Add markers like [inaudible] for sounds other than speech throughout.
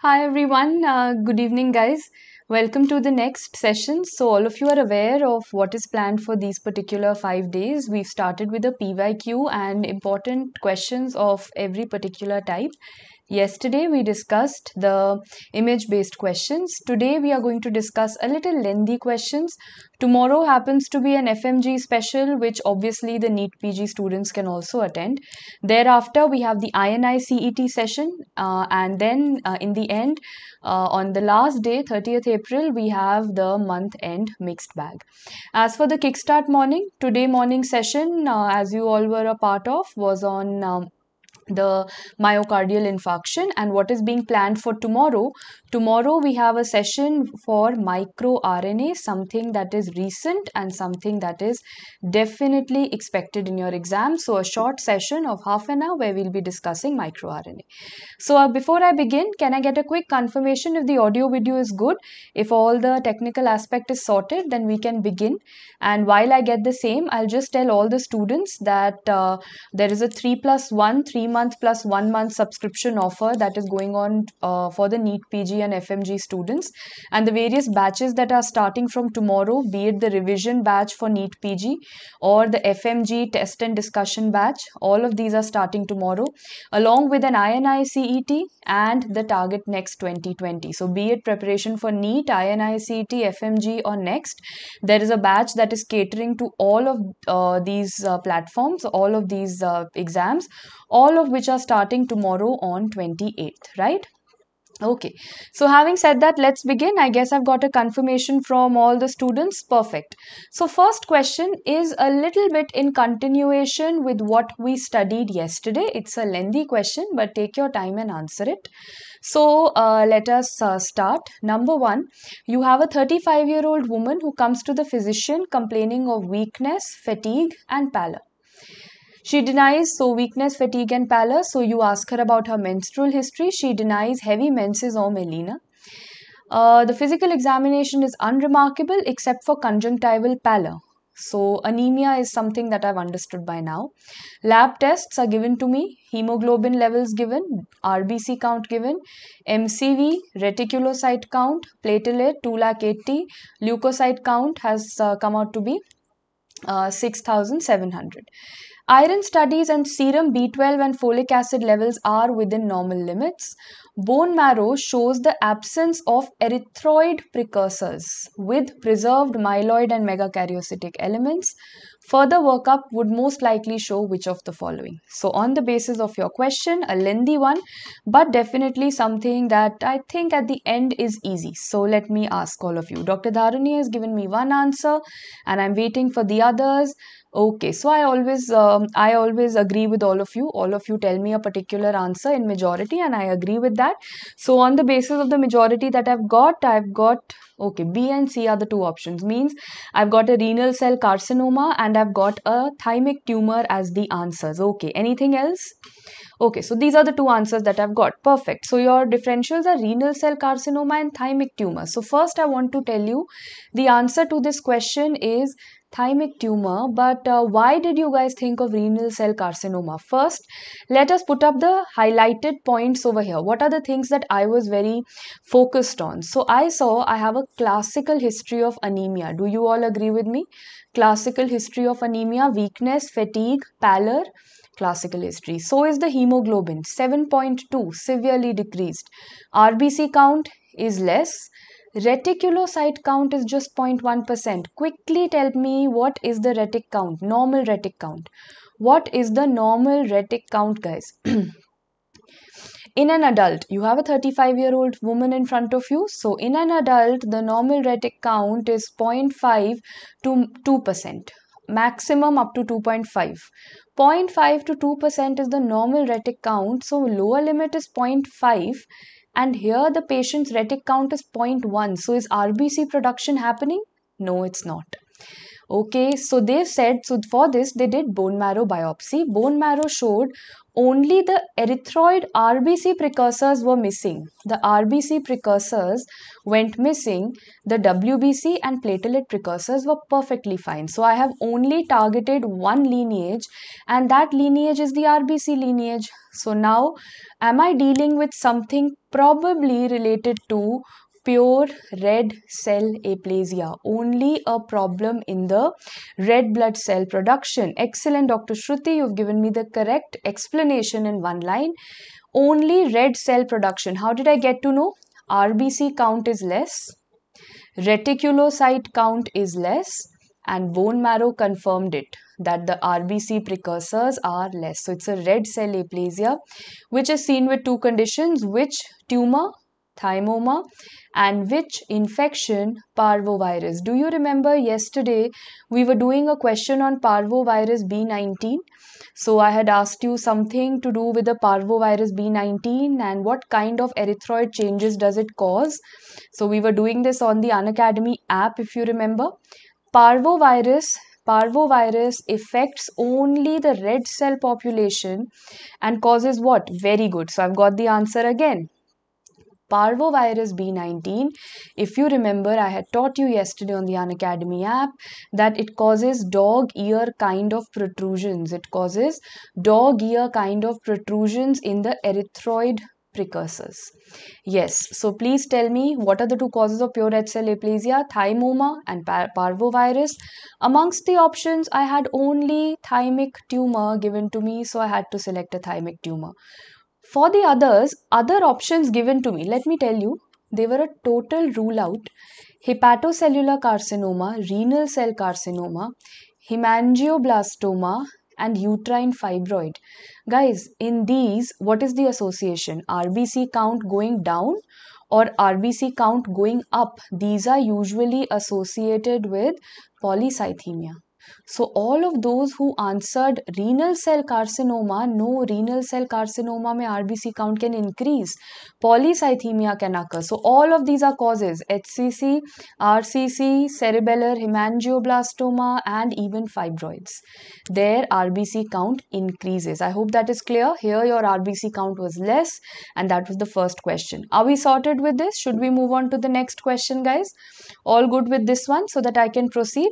Hi everyone, uh, good evening guys. Welcome to the next session. So all of you are aware of what is planned for these particular five days. We've started with a PYQ and important questions of every particular type. Yesterday we discussed the image based questions. Today we are going to discuss a little lengthy questions. Tomorrow happens to be an FMG special which obviously the NEET PG students can also attend. Thereafter we have the INI CET session uh, and then uh, in the end uh, on the last day 30th April we have the month end mixed bag. As for the kickstart morning, today morning session uh, as you all were a part of was on um, the myocardial infarction and what is being planned for tomorrow tomorrow we have a session for microRNA something that is recent and something that is definitely expected in your exam so a short session of half an hour where we'll be discussing microRNA so uh, before i begin can i get a quick confirmation if the audio video is good if all the technical aspect is sorted then we can begin and while i get the same i'll just tell all the students that uh, there is a 3 plus 1 3 month plus one month subscription offer that is going on uh, for the NEET PG and FMG students. And the various batches that are starting from tomorrow, be it the revision batch for NEET PG or the FMG test and discussion batch, all of these are starting tomorrow, along with an INI CET and the target next 2020. So, be it preparation for NEET, INI CET, FMG, or next, there is a batch that is catering to all of uh, these uh, platforms, all of these uh, exams. All of which are starting tomorrow on 28th, right? Okay, so having said that, let's begin. I guess I've got a confirmation from all the students. Perfect. So first question is a little bit in continuation with what we studied yesterday. It's a lengthy question, but take your time and answer it. So uh, let us uh, start. Number one, you have a 35 year old woman who comes to the physician complaining of weakness, fatigue and pallor. She denies so weakness, fatigue, and pallor. So you ask her about her menstrual history. She denies heavy menses or melena. Uh, the physical examination is unremarkable except for conjunctival pallor. So, anemia is something that I've understood by now. Lab tests are given to me, hemoglobin levels given, RBC count given, MCV, reticulocyte count, platelet 2 lakh 80, leukocyte count has uh, come out to be uh, 6700. Iron studies and serum B12 and folic acid levels are within normal limits. Bone marrow shows the absence of erythroid precursors with preserved myeloid and megakaryocytic elements. Further workup would most likely show which of the following. So, on the basis of your question, a lengthy one, but definitely something that I think at the end is easy. So, let me ask all of you. Dr. Dharani has given me one answer, and I'm waiting for the others okay so i always um, i always agree with all of you all of you tell me a particular answer in majority and i agree with that so on the basis of the majority that i've got i've got okay b and c are the two options means i've got a renal cell carcinoma and i've got a thymic tumor as the answers okay anything else okay so these are the two answers that i've got perfect so your differentials are renal cell carcinoma and thymic tumor so first i want to tell you the answer to this question is thymic tumor, but uh, why did you guys think of renal cell carcinoma? First, let us put up the highlighted points over here. What are the things that I was very focused on? So I saw I have a classical history of anemia. Do you all agree with me? Classical history of anemia, weakness, fatigue, pallor, classical history. So is the hemoglobin, 7.2, severely decreased. RBC count is less Reticulocyte count is just 0.1%. Quickly tell me what is the retic count, normal retic count. What is the normal retic count, guys? [clears throat] in an adult, you have a 35 year old woman in front of you. So, in an adult, the normal retic count is 0.5 to 2%, maximum up to 2.5. 0.5 to 2% is the normal retic count. So, lower limit is 0.5 and here the patient's retic count is 0.1 so is rbc production happening no it's not Okay, so they said, so for this, they did bone marrow biopsy. Bone marrow showed only the erythroid RBC precursors were missing. The RBC precursors went missing. The WBC and platelet precursors were perfectly fine. So I have only targeted one lineage and that lineage is the RBC lineage. So now am I dealing with something probably related to pure red cell aplasia, only a problem in the red blood cell production. Excellent, Dr. Shruti, you've given me the correct explanation in one line. Only red cell production. How did I get to know? RBC count is less, reticulocyte count is less, and bone marrow confirmed it that the RBC precursors are less. So it's a red cell aplasia which is seen with two conditions which tumor thymoma and which infection parvovirus do you remember yesterday we were doing a question on parvovirus b19 so i had asked you something to do with the parvovirus b19 and what kind of erythroid changes does it cause so we were doing this on the unacademy app if you remember parvovirus parvovirus affects only the red cell population and causes what very good so i've got the answer again parvovirus B19. If you remember, I had taught you yesterday on the Unacademy app that it causes dog ear kind of protrusions. It causes dog ear kind of protrusions in the erythroid precursors. Yes, so please tell me what are the two causes of pure red cell aplasia, thymoma and par parvovirus. Amongst the options, I had only thymic tumor given to me, so I had to select a thymic tumor. For the others, other options given to me, let me tell you, they were a total rule out. Hepatocellular carcinoma, renal cell carcinoma, hemangioblastoma, and uterine fibroid. Guys, in these, what is the association? RBC count going down or RBC count going up. These are usually associated with polycythemia. So all of those who answered renal cell carcinoma, no renal cell carcinoma may RBC count can increase. Polycythemia can occur. So all of these are causes HCC, RCC, cerebellar hemangioblastoma and even fibroids. Their RBC count increases. I hope that is clear. Here your RBC count was less and that was the first question. Are we sorted with this? Should we move on to the next question guys? All good with this one so that I can proceed?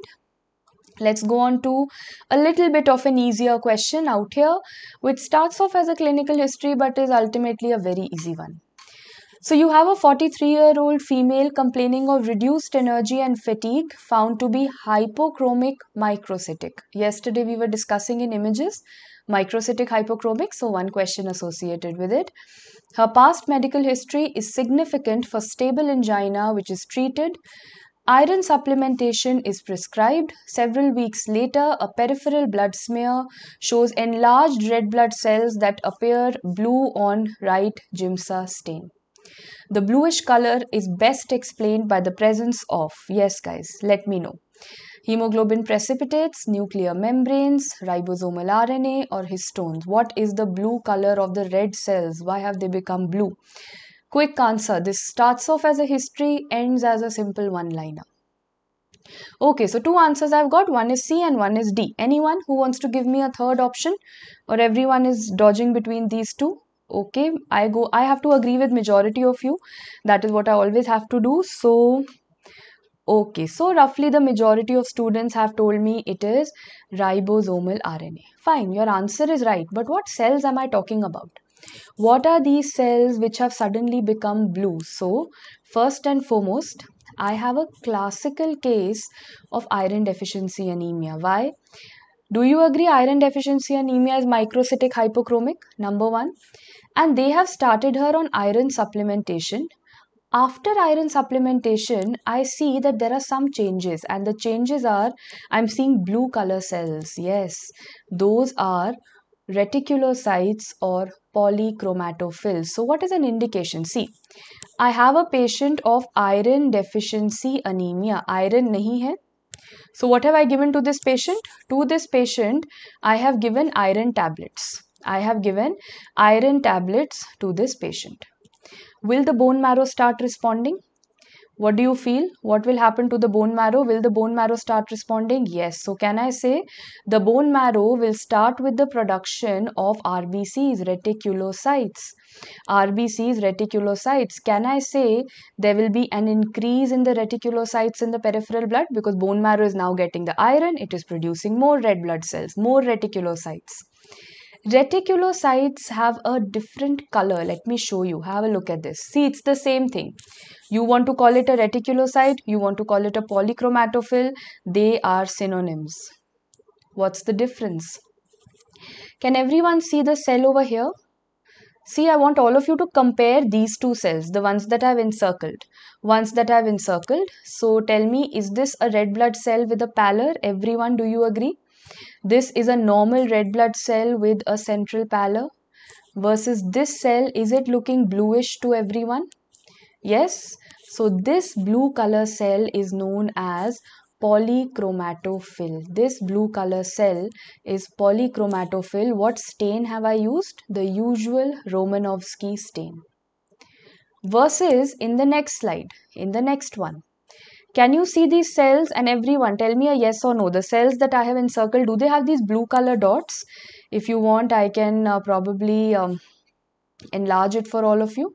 Let's go on to a little bit of an easier question out here, which starts off as a clinical history but is ultimately a very easy one. So, you have a 43 year old female complaining of reduced energy and fatigue found to be hypochromic microcytic. Yesterday, we were discussing in images microcytic hypochromic, so one question associated with it. Her past medical history is significant for stable angina, which is treated Iron supplementation is prescribed. Several weeks later, a peripheral blood smear shows enlarged red blood cells that appear blue on right GIMSA stain. The bluish color is best explained by the presence of, yes, guys, let me know. Hemoglobin precipitates, nuclear membranes, ribosomal RNA, or histones. What is the blue color of the red cells? Why have they become blue? Quick answer. This starts off as a history, ends as a simple one-liner. Okay, so two answers I've got. One is C and one is D. Anyone who wants to give me a third option or everyone is dodging between these two? Okay, I go. I have to agree with majority of you. That is what I always have to do. So, okay. So, roughly the majority of students have told me it is ribosomal RNA. Fine, your answer is right. But what cells am I talking about? What are these cells which have suddenly become blue? So, first and foremost, I have a classical case of iron deficiency anemia. Why? Do you agree iron deficiency anemia is microcytic hypochromic? Number one. And they have started her on iron supplementation. After iron supplementation, I see that there are some changes, and the changes are I'm seeing blue color cells. Yes, those are reticulocytes or Polychromatophil. So what is an indication? See, I have a patient of iron deficiency anemia. Iron nahi hai. So what have I given to this patient? To this patient, I have given iron tablets. I have given iron tablets to this patient. Will the bone marrow start responding? What do you feel? What will happen to the bone marrow? Will the bone marrow start responding? Yes. So can I say the bone marrow will start with the production of RBCs, reticulocytes. RBCs, reticulocytes. Can I say there will be an increase in the reticulocytes in the peripheral blood because bone marrow is now getting the iron, it is producing more red blood cells, more reticulocytes. Reticulocytes have a different color. Let me show you. Have a look at this. See, it's the same thing. You want to call it a reticulocyte, you want to call it a polychromatophil. They are synonyms. What's the difference? Can everyone see the cell over here? See, I want all of you to compare these two cells, the ones that I've encircled. Ones that I've encircled. So tell me, is this a red blood cell with a pallor? Everyone, do you agree? This is a normal red blood cell with a central pallor versus this cell. Is it looking bluish to everyone? Yes. So this blue color cell is known as polychromatophil. This blue color cell is polychromatophil. What stain have I used? The usual Romanovsky stain. Versus in the next slide, in the next one. Can you see these cells? And everyone, tell me a yes or no. The cells that I have encircled, do they have these blue color dots? If you want, I can uh, probably um, enlarge it for all of you.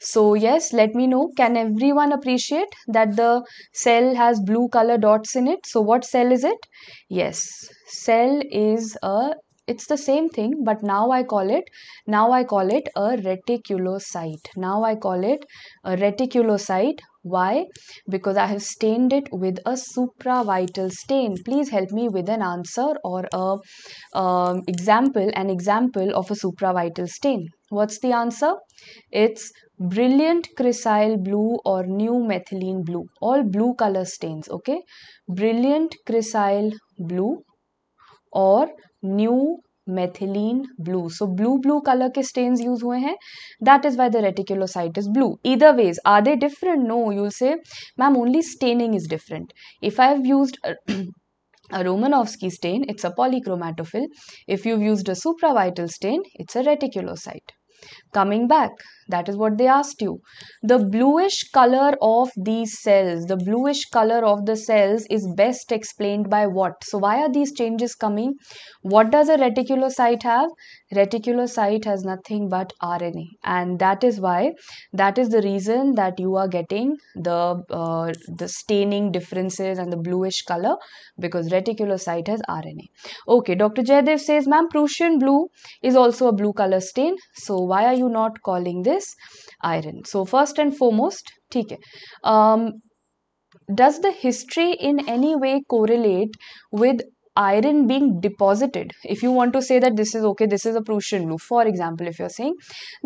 So yes, let me know. Can everyone appreciate that the cell has blue color dots in it? So what cell is it? Yes, cell is a it's the same thing but now i call it now i call it a reticulocyte now i call it a reticulocyte why because i have stained it with a supravital stain please help me with an answer or a um, example an example of a supravital stain what's the answer it's brilliant chrysal blue or new methylene blue all blue color stains okay brilliant chrysal blue or new methylene blue so blue blue colour के stain use हुए हैं that is why the reticulocyte is blue इधर ways are they different no you'll say ma'am only staining is different if I have use a [clears throat] Romanovsky stain, it's a polychromatophil. If you've used a supravital stain, it's a reticulocyte. coming back that is what they asked you the bluish color of these cells the bluish color of the cells is best explained by what so why are these changes coming what does a reticulocyte have reticulocyte has nothing but rna and that is why that is the reason that you are getting the uh, the staining differences and the bluish color because reticulocyte has rna okay dr jaydev says ma'am prussian blue is also a blue color stain so why are you not calling this iron so first and foremost ठीक है um, does the history in any way correlate with iron being deposited if you want to say that this is okay this is a prussian blue for example if you're saying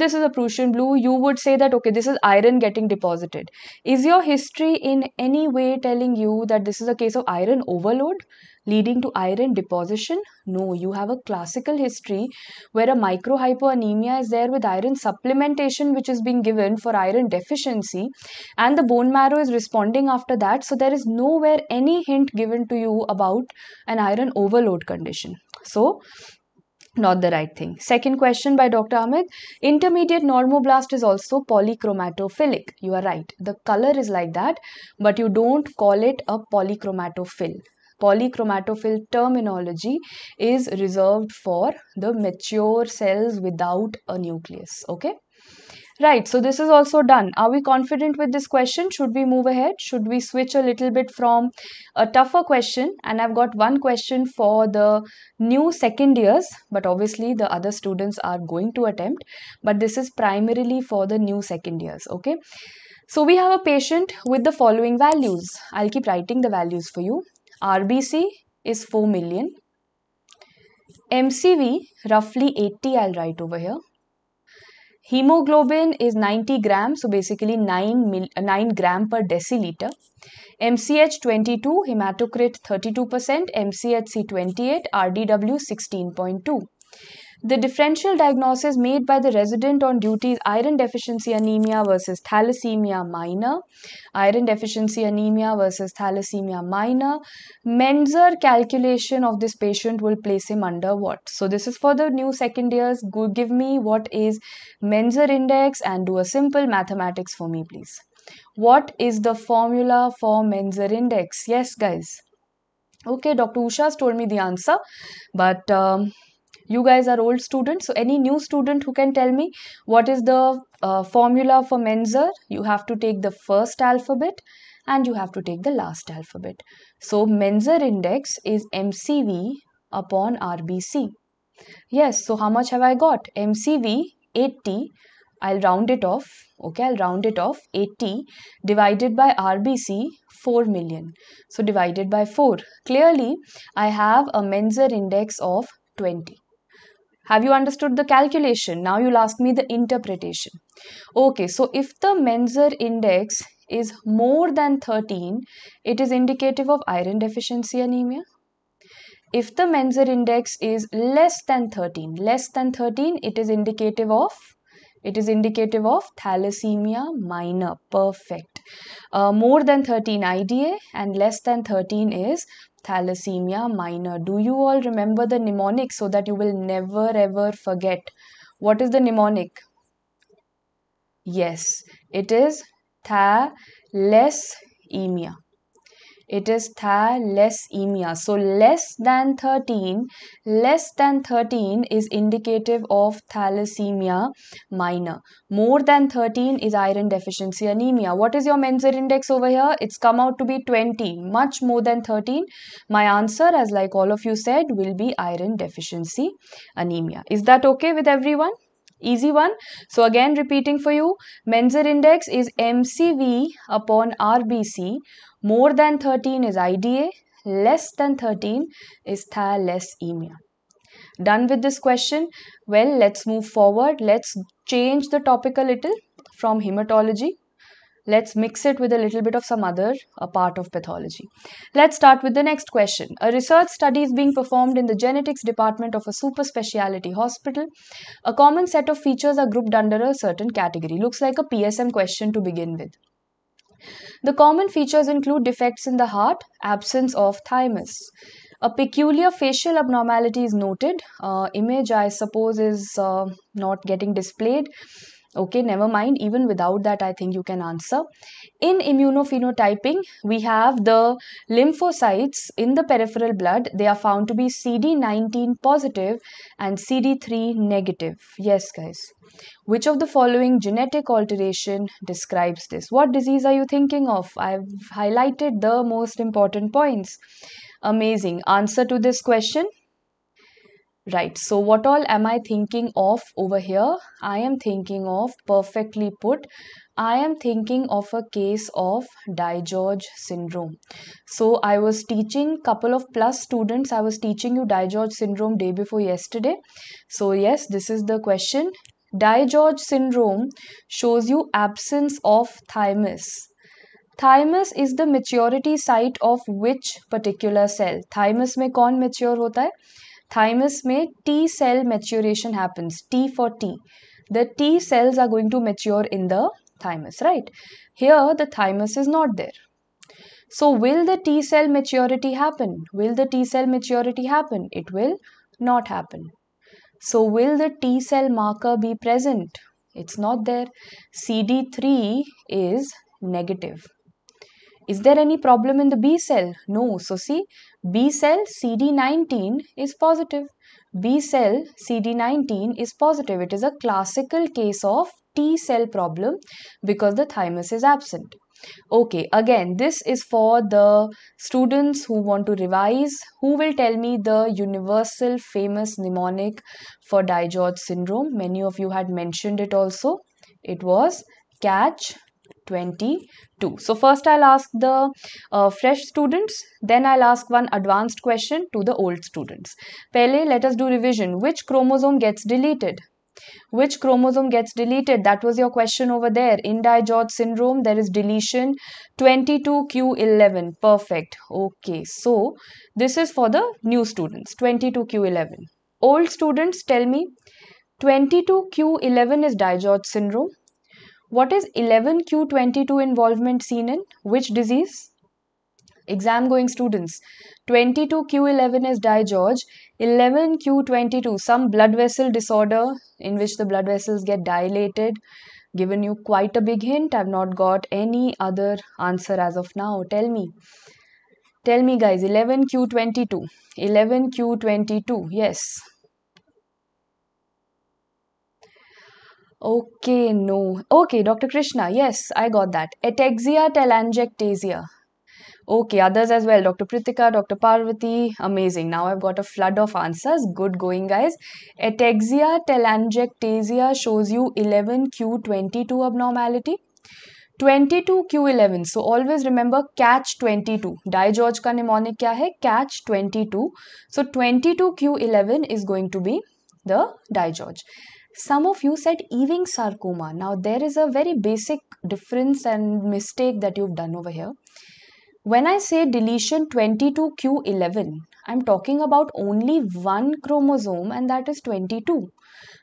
this is a prussian blue you would say that okay this is iron getting deposited is your history in any way telling you that this is a case of iron overload leading to iron deposition? No, you have a classical history where a microhypoanemia is there with iron supplementation which is being given for iron deficiency and the bone marrow is responding after that. So there is nowhere any hint given to you about an iron overload condition. So not the right thing. Second question by Dr. Ahmed. Intermediate normoblast is also polychromatophilic. You are right. The color is like that, but you don't call it a polychromatophil polychromatophil terminology is reserved for the mature cells without a nucleus. Okay. Right, so this is also done. Are we confident with this question? Should we move ahead? Should we switch a little bit from a tougher question? And I've got one question for the new second years, but obviously the other students are going to attempt, but this is primarily for the new second years, okay? So we have a patient with the following values. I'll keep writing the values for you. RBC is 4 million. MCV, roughly 80, I'll write over here. Hemoglobin is 90 grams, so basically 9, mil, 9 gram per deciliter. MCH 22, hematocrit 32%, MCHC 28, RDW 16.2. The differential diagnosis made by the resident on duty is iron deficiency anemia versus thalassemia minor, iron deficiency anemia versus thalassemia minor. Menzer calculation of this patient will place him under what? So this is for the new second years. Go give me what is Menzer index and do a simple mathematics for me please. What is the formula for Menzer index? Yes guys. Okay, Dr. Usha has told me the answer, but um, you guys are old students so any new student who can tell me what is the uh, formula for Menzer you have to take the first alphabet and you have to take the last alphabet so Menzer index is MCV upon RBC yes so how much have I got MCV 80 I'll round it off okay I'll round it off 80 divided by RBC 4 million so divided by 4 clearly I have a Menzer index of 20 have you understood the calculation? Now you'll ask me the interpretation. Okay, so if the Menzer index is more than 13, it is indicative of iron deficiency anemia. If the Menzer index is less than 13, less than 13, it is indicative of it is indicative of thalassemia minor. Perfect. Uh, more than 13 IDA and less than 13 is thalassemia minor. Do you all remember the mnemonic so that you will never ever forget? What is the mnemonic? Yes, it is thalassemia it is thalassemia. So less than 13, less than 13 is indicative of thalassemia minor. More than 13 is iron deficiency anemia. What is your Menzer index over here? It's come out to be 20, much more than 13. My answer, as like all of you said, will be iron deficiency anemia. Is that okay with everyone? easy one. So again repeating for you, Menzer index is MCV upon RBC more than 13 is IDA, less than 13 is thalassemia. Done with this question? Well, let's move forward. Let's change the topic a little from hematology. Let's mix it with a little bit of some other a uh, part of pathology. Let's start with the next question. A research study is being performed in the genetics department of a super speciality hospital. A common set of features are grouped under a certain category. Looks like a PSM question to begin with. The common features include defects in the heart, absence of thymus. A peculiar facial abnormality is noted. Uh, image, I suppose, is uh, not getting displayed. Okay, never mind. Even without that, I think you can answer. In immunophenotyping, we have the lymphocytes in the peripheral blood. They are found to be CD19 positive and CD3 negative. Yes, guys. Which of the following genetic alteration describes this? What disease are you thinking of? I've highlighted the most important points. Amazing. Answer to this question Right, so what all am I thinking of over here? I am thinking of perfectly put I am thinking of a case of DiGeorge syndrome. So I was teaching couple of plus students. I was teaching you DiGeorge syndrome day before yesterday. So yes, this is the question. DiGeorge syndrome shows you absence of thymus. Thymus is the maturity site of which particular cell? Thymus में कौन mature hota hai? Thymus T cell maturation happens. T for T. The T cells are going to mature in the thymus, right? Here, the thymus is not there. So, will the T cell maturity happen? Will the T cell maturity happen? It will not happen. So, will the T cell marker be present? It's not there. CD3 is negative. Is there any problem in the B cell? No. So, see, B cell CD19 is positive. B cell CD19 is positive. It is a classical case of T cell problem because the thymus is absent. Okay, again, this is for the students who want to revise, who will tell me the universal famous mnemonic for DiGeorge syndrome. Many of you had mentioned it also. It was catch 22. So first I'll ask the uh, fresh students, then I'll ask one advanced question to the old students. Pele, let us do revision. Which chromosome gets deleted? Which chromosome gets deleted? That was your question over there. In Digeorge syndrome, there is deletion 22q11. Perfect. Okay, so this is for the new students 22q11. Old students, tell me 22q11 is Digeorge syndrome. What is 11q22 involvement seen in? Which disease? exam going students 22 q11 is di-george 11 q22 some blood vessel disorder in which the blood vessels get dilated given you quite a big hint i've not got any other answer as of now tell me tell me guys 11 q22 11 q22 yes Okay, no. Okay, Dr. Krishna, yes, I got that. Ataxia telangiectasia. Okay, others as well. Dr. Pritika, Dr. Parvati, amazing. Now I've got a flood of answers. Good going, guys. Ataxia telangiectasia shows you 11q22 abnormality. 22 Q11. So always remember catch 22. Di George का mnemonic क्या है? Catch 22. So 22 Q11 is going to be the Di George. Some of you said Ewing sarcoma. Now there is a very basic difference and mistake that you've done over here. When I say deletion 22q11, I'm talking about only one chromosome and that is 22.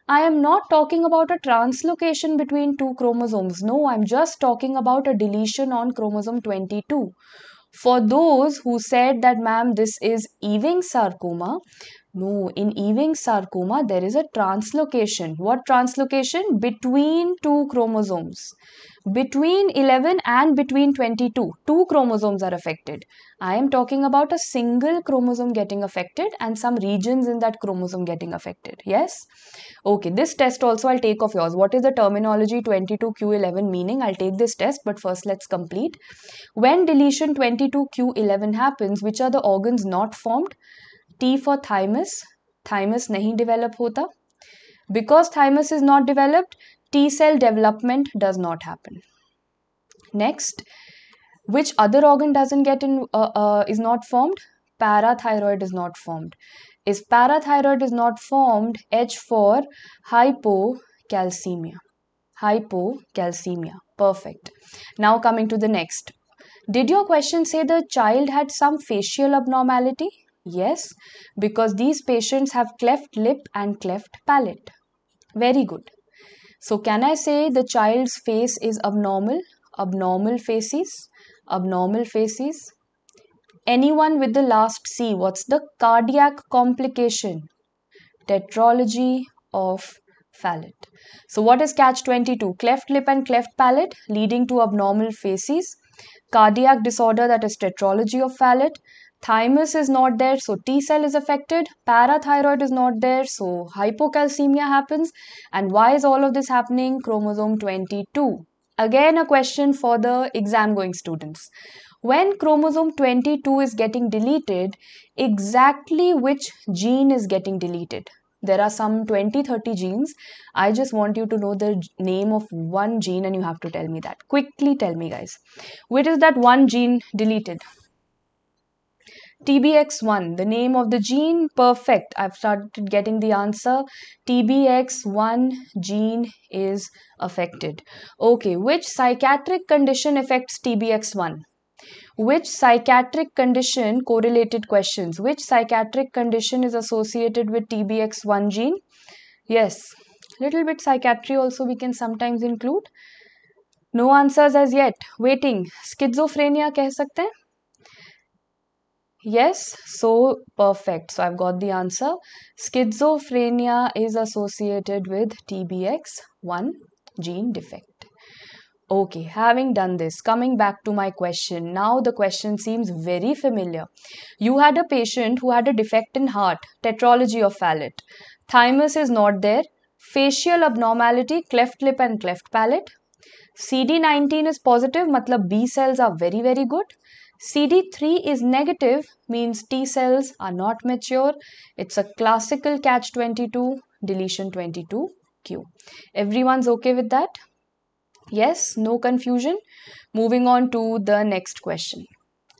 I am not talking about a translocation between two chromosomes. No, I'm just talking about a deletion on chromosome 22. For those who said that, ma'am, this is Ewing sarcoma, no, in Ewing sarcoma, there is a translocation. What translocation? Between two chromosomes between 11 and between 22 two chromosomes are affected i am talking about a single chromosome getting affected and some regions in that chromosome getting affected yes okay this test also i'll take of yours what is the terminology 22q11 meaning i'll take this test but first let's complete when deletion 22q11 happens which are the organs not formed t for thymus thymus nahi develop hota because thymus is not developed T cell development does not happen. Next, which other organ doesn't get in uh, uh, is not formed? Parathyroid is not formed. If parathyroid is not formed, H 4 hypocalcemia. Hypocalcemia. Perfect. Now coming to the next. Did your question say the child had some facial abnormality? Yes, because these patients have cleft lip and cleft palate. Very good. So can I say the child's face is abnormal? Abnormal faces? Abnormal faces? Anyone with the last C, what's the cardiac complication? Tetralogy of Fallot. So what is catch-22? Cleft lip and cleft palate leading to abnormal faces, cardiac disorder that is tetralogy of Fallot. Thymus is not there, so T cell is affected. Parathyroid is not there, so hypocalcemia happens. And why is all of this happening? Chromosome 22. Again, a question for the exam going students. When chromosome 22 is getting deleted, exactly which gene is getting deleted? There are some 20 30 genes. I just want you to know the name of one gene and you have to tell me that. Quickly tell me, guys. Which is that one gene deleted? TBX1, the name of the gene, perfect. I've started getting the answer. TBX1 gene is affected. Okay, which psychiatric condition affects TBX1? Which psychiatric condition, correlated questions, which psychiatric condition is associated with TBX1 gene? Yes, little bit psychiatry also we can sometimes include. No answers as yet. Waiting. Schizophrenia कह सकते Yes, so perfect. So I've got the answer. Schizophrenia is associated with TBX1 gene defect. Okay, having done this, coming back to my question. Now the question seems very familiar. You had a patient who had a defect in heart, tetralogy of Fallot. Thymus is not there. Facial abnormality, cleft lip and cleft palate. CD19 is positive, matlab B cells are very very good. CD3 is negative means T cells are not mature. It's a classical catch 22, deletion 22q. Everyone's okay with that? Yes, no confusion. Moving on to the next question.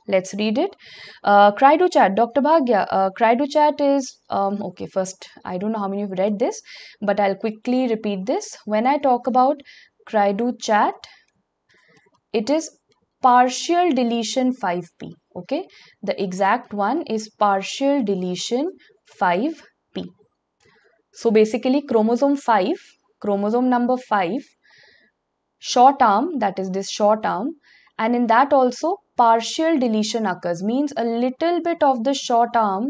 Let's read it. Uh, chat, Dr. Bhagya, uh, chat is, um, okay, first, I don't know how many of you read this, but I'll quickly repeat this. When I talk about chat, it is partial deletion 5p okay the exact one is partial deletion 5p so basically chromosome 5 chromosome number 5 short arm that is this short arm and in that also partial deletion occurs means a little bit of the short arm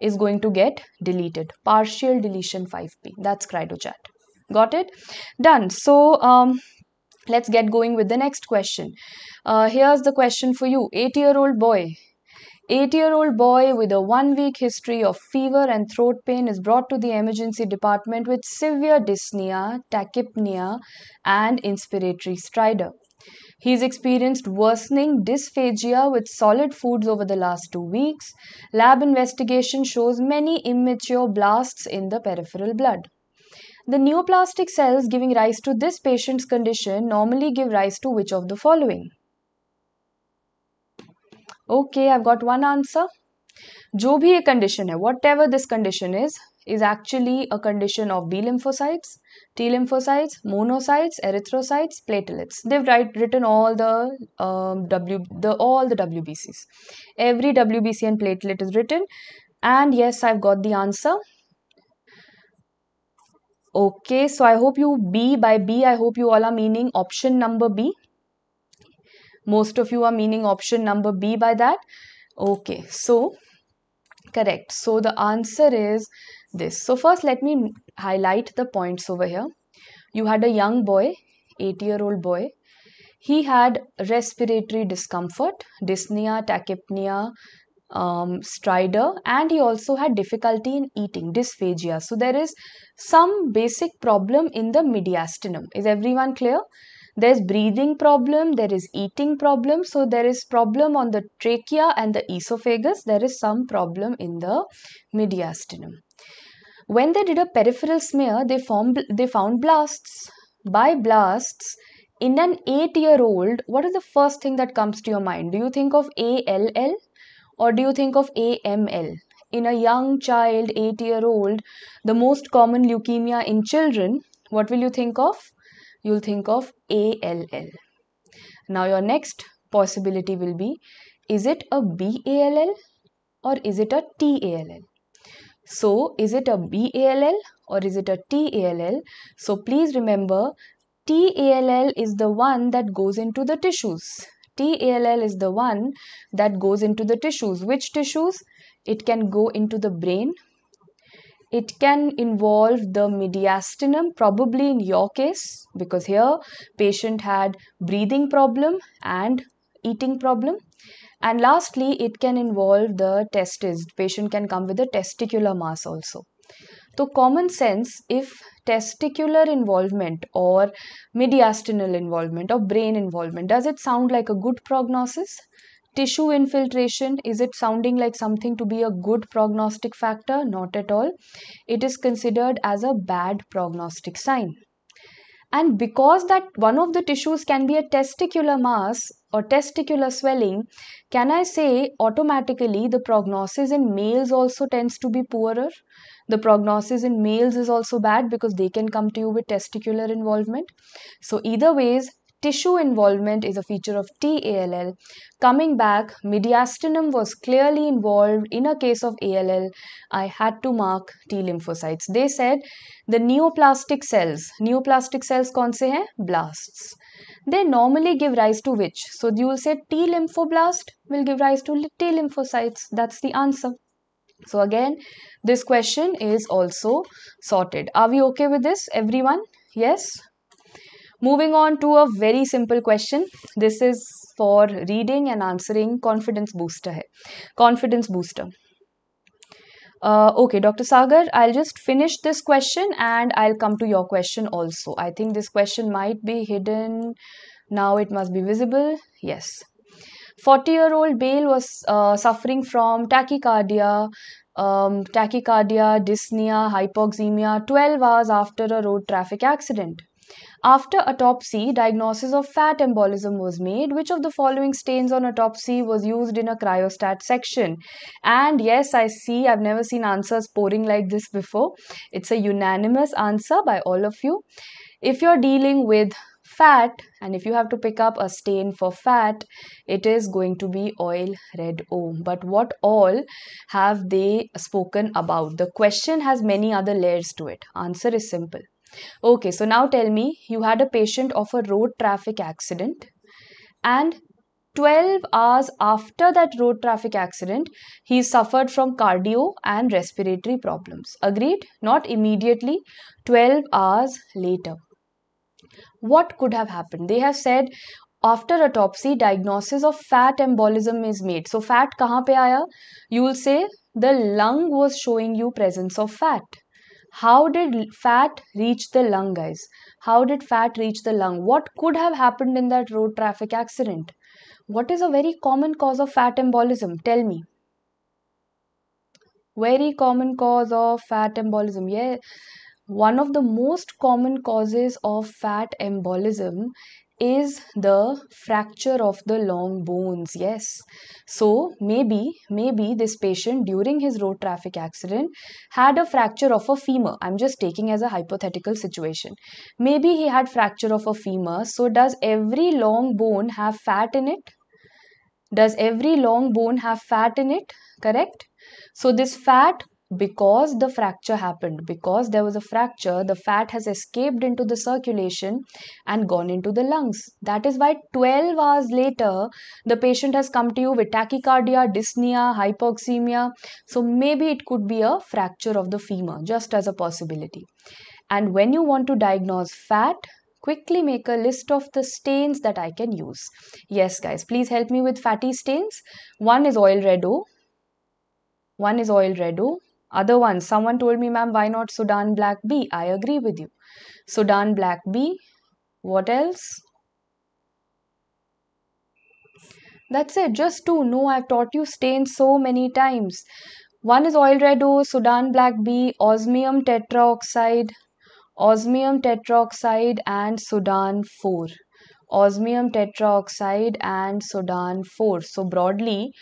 is going to get deleted partial deletion 5p that's chat. got it done so um, Let's get going with the next question. Uh, here's the question for you. Eight-year-old boy Eight year old boy with a one week history of fever and throat pain is brought to the emergency department with severe dyspnea, tachypnea, and inspiratory stridor. He's experienced worsening dysphagia with solid foods over the last two weeks. Lab investigation shows many immature blasts in the peripheral blood. The neoplastic cells giving rise to this patient's condition normally give rise to which of the following? Okay, I've got one answer. Jo bhi a condition hai, whatever this condition is, is actually a condition of B lymphocytes, T lymphocytes, monocytes, erythrocytes, platelets. They've write, written all the um, W the all the WBCs. Every WBC and platelet is written. And yes, I've got the answer. Okay, so I hope you B by B, I hope you all are meaning option number B. Most of you are meaning option number B by that. Okay, so correct. So the answer is this. So first let me highlight the points over here. You had a young boy, 8 year old boy. He had respiratory discomfort, dyspnea, tachypnea, um, and he also had difficulty in eating dysphagia so there is some basic problem in the mediastinum is everyone clear there's breathing problem there is eating problem so there is problem on the trachea and the esophagus there is some problem in the mediastinum when they did a peripheral smear they formed they found blasts by blasts in an 8 year old what is the first thing that comes to your mind do you think of all or do you think of AML? In a young child, 8 year old, the most common leukemia in children, what will you think of? You'll think of ALL. Now, your next possibility will be is it a BALL or is it a TALL? So, is it a BALL or is it a TALL? So, please remember TALL is the one that goes into the tissues TALL is the one that goes into the tissues. Which tissues? It can go into the brain. It can involve the mediastinum, probably in your case, because here patient had breathing problem and eating problem. And lastly, it can involve the testes. Patient can come with a testicular mass also. तो common sense, if testicular involvement or mediastinal involvement or brain involvement does it sound like a good prognosis tissue infiltration is it sounding like something to be a good prognostic factor not at all it is considered as a bad prognostic sign and because that one of the tissues can be a testicular mass or testicular swelling, can I say automatically the prognosis in males also tends to be poorer? The prognosis in males is also bad because they can come to you with testicular involvement. So, either ways, tissue involvement is a feature of TALL. Coming back, mediastinum was clearly involved in a case of ALL. I had to mark T lymphocytes. They said the neoplastic cells, neoplastic cells कौन से हैं? Blasts they normally give rise to which? So you will say T lymphoblast will give rise to T lymphocytes. That's the answer. So again, this question is also sorted. Are we okay with this, everyone? Yes? Moving on to a very simple question. This is for reading and answering confidence booster. Hai. Confidence booster. Uh, okay, Dr. Sagar, I'll just finish this question and I'll come to your question also. I think this question might be hidden. Now it must be visible. Yes. 40 year old Bale was uh, suffering from tachycardia, um, tachycardia, dyspnea, hypoxemia 12 hours after a road traffic accident. After autopsy, diagnosis of fat embolism was made. Which of the following stains on autopsy was used in a cryostat section? And yes, I see I've never seen answers pouring like this before. It's a unanimous answer by all of you. If you're dealing with fat and if you have to pick up a stain for fat it is going to be oil red o but what all have they spoken about the question has many other layers to it answer is simple Okay, so now tell me you had a patient of a road traffic accident and 12 hours after that road traffic accident, he suffered from cardio and respiratory problems. Agreed? Not immediately, 12 hours later. What could have happened? They have said after autopsy, diagnosis of fat embolism is made. So, fat kahan pe aaya? You will say the lung was showing you presence of fat how did fat reach the lung, guys? How did fat reach the lung? What could have happened in that road traffic accident? What is a very common cause of fat embolism? Tell me. Very common cause of fat embolism. Yeah, one of the most common causes of fat embolism is the fracture of the long bones. Yes. So maybe, maybe this patient during his road traffic accident had a fracture of a femur. I'm just taking as a hypothetical situation. Maybe he had fracture of a femur. So does every long bone have fat in it? Does every long bone have fat in it? Correct? So this fat because the fracture happened because there was a fracture the fat has escaped into the circulation and gone into the lungs that is why 12 hours later the patient has come to you with tachycardia dyspnea hypoxemia so maybe it could be a fracture of the femur just as a possibility and when you want to diagnose fat quickly make a list of the stains that I can use. Yes, guys, please help me with fatty stains. One is oil red O. One is oil red O. Other one, someone told me, ma'am, why not Sudan Black B? I agree with you. Sudan Black B. What else? That's it. Just two. No, I've taught you stains so many times. One is oil red O, Sudan black B, osmium tetraoxide, osmium tetraoxide and Sudan 4. Osmium tetraoxide and Sudan 4. So broadly,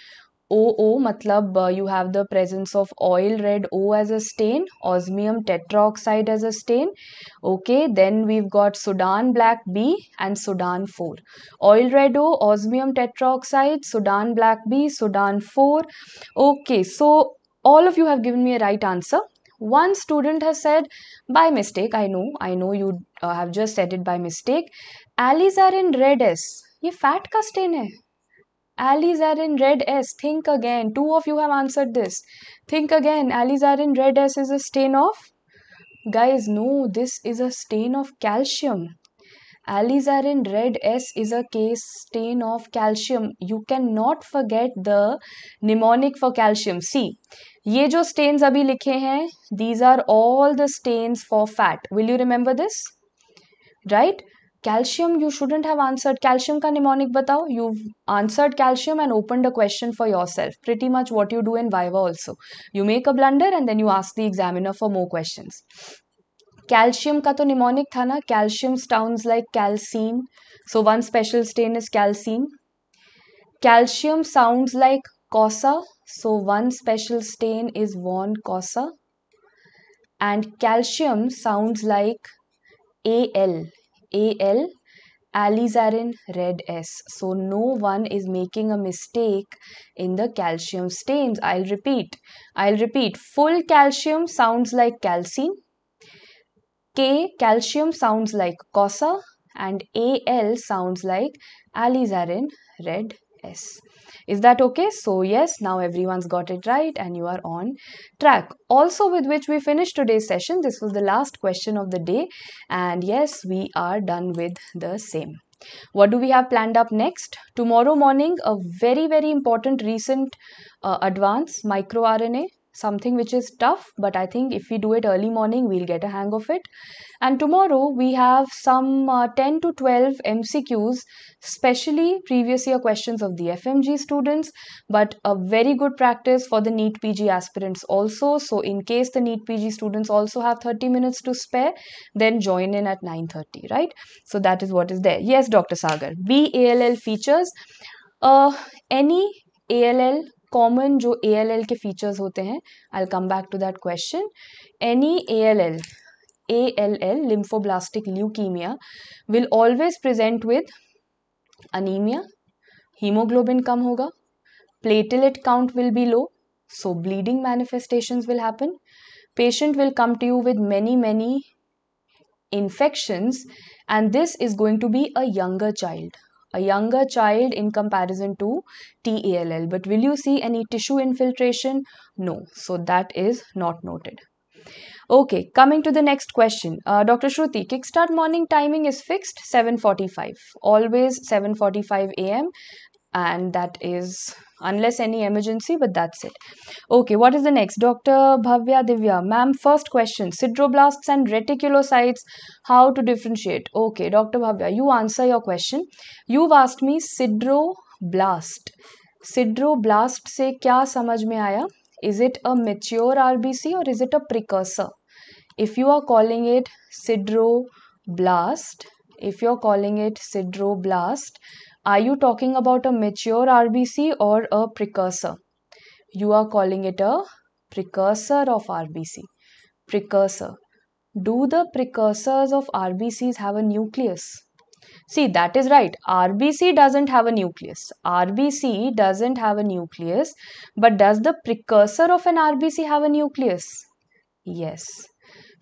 oh oh मतलब you have the presence of oil red O as a stain osmium tetra oxide as a stain okay then we've got Sudan black B and Sudan four oil red O osmium tetraoxide Sudan black B Sudan four okay so all of you have given me a right answer one student has said by mistake i know i know you uh, have just said it by mistake alizarin red s ye fat का stain है Alleys are in red S. Think again. Two of you have answered this. Think again. Alleys are in red S is a stain of? Guys, no, this is a stain of calcium. Alleys are in red S is a case stain of calcium. You cannot forget the mnemonic for calcium. See, stains these are all the stains for fat. Will you remember this? Right? Calcium, you shouldn't have answered calcium ka mnemonic batao. You've answered calcium and opened a question for yourself. Pretty much what you do in Viva also. You make a blunder and then you ask the examiner for more questions. Calcium ka to Calcium sounds like calcium, So one special stain is calcium. Calcium sounds like cosa. So one special stain is one cosa. And calcium sounds like AL al alizarin red S. So no one is making a mistake in the calcium stains. I'll repeat. I'll repeat. Full calcium sounds like calcine. K calcium sounds like cosa and AL sounds like alizarin red S. Is that okay? So yes, now everyone's got it right and you are on track. Also with which we finish today's session. This was the last question of the day and yes, we are done with the same. What do we have planned up next? Tomorrow morning, a very, very important recent uh, advance, microRNA something which is tough but i think if we do it early morning we'll get a hang of it and tomorrow we have some uh, 10 to 12 mcqs specially previous year questions of the fmg students but a very good practice for the neat pg aspirants also so in case the neat pg students also have 30 minutes to spare then join in at 9:30 right so that is what is there yes dr sagar ball features uh, any all common जो A L L के features होते हैं I come back to that question any A L L A L L lymphoblastic leukaemia will always present with anaemia haemoglobin कम होगा platelet count will be low so bleeding manifestation will happen patient will come to you with many many infections and this is going to be a younger child a younger child in comparison to TALL. But will you see any tissue infiltration? No. So that is not noted. Okay, coming to the next question. Uh, Dr. Shruti, kickstart morning timing is fixed 7.45. Always 7.45 a.m. And that is unless any emergency, but that's it. Okay, what is the next? Dr. Bhavya Divya, ma'am, first question sideroblasts and reticulocytes, how to differentiate? Okay, Dr. Bhavya, you answer your question. You've asked me sideroblast. Sideroblast से kya समझ में आया Is it a mature RBC or is it a precursor? If you are calling it sideroblast, if you're calling it sideroblast, are you talking about a mature RBC or a precursor? You are calling it a precursor of RBC. Precursor. Do the precursors of RBCs have a nucleus? See, that is right. RBC doesn't have a nucleus. RBC doesn't have a nucleus. But does the precursor of an RBC have a nucleus? Yes.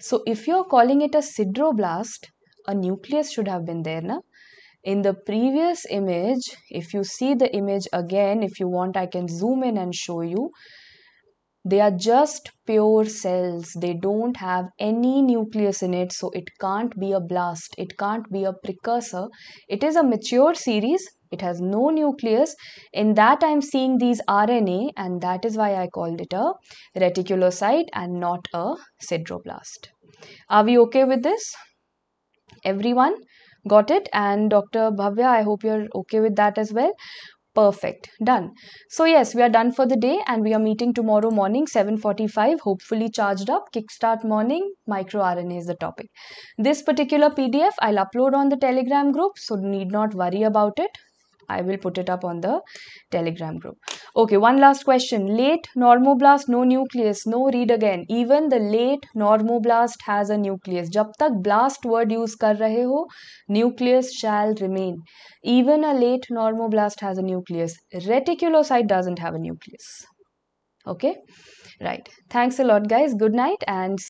So if you're calling it a sideroblast, a nucleus should have been there, na? in the previous image if you see the image again if you want i can zoom in and show you they are just pure cells they don't have any nucleus in it so it can't be a blast it can't be a precursor it is a mature series it has no nucleus in that i'm seeing these rna and that is why i called it a reticulocyte and not a sideroblast are we okay with this everyone Got it? And Dr. Bhavya, I hope you're okay with that as well. Perfect. Done. So yes, we are done for the day and we are meeting tomorrow morning 7.45, hopefully charged up. Kickstart morning, microRNA is the topic. This particular PDF I'll upload on the Telegram group, so need not worry about it. I will put it up on the Telegram group. Okay, one last question. Late normoblast, no nucleus. No, read again. Even the late normoblast has a nucleus. Jab tak blast word use kar rahe ho, nucleus shall remain. Even a late normoblast has a nucleus. Reticulocyte doesn't have a nucleus. Okay, right. Thanks a lot, guys. Good night and